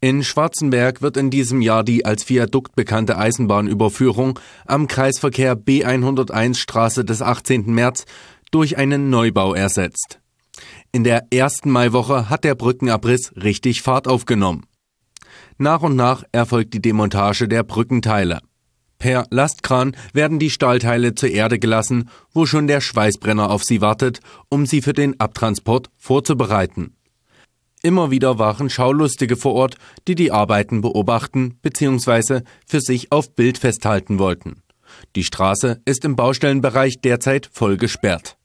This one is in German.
In Schwarzenberg wird in diesem Jahr die als Viadukt bekannte Eisenbahnüberführung am Kreisverkehr B101 Straße des 18. März durch einen Neubau ersetzt. In der ersten Maiwoche hat der Brückenabriss richtig Fahrt aufgenommen. Nach und nach erfolgt die Demontage der Brückenteile. Per Lastkran werden die Stahlteile zur Erde gelassen, wo schon der Schweißbrenner auf sie wartet, um sie für den Abtransport vorzubereiten. Immer wieder waren Schaulustige vor Ort, die die Arbeiten beobachten bzw. für sich auf Bild festhalten wollten. Die Straße ist im Baustellenbereich derzeit voll gesperrt.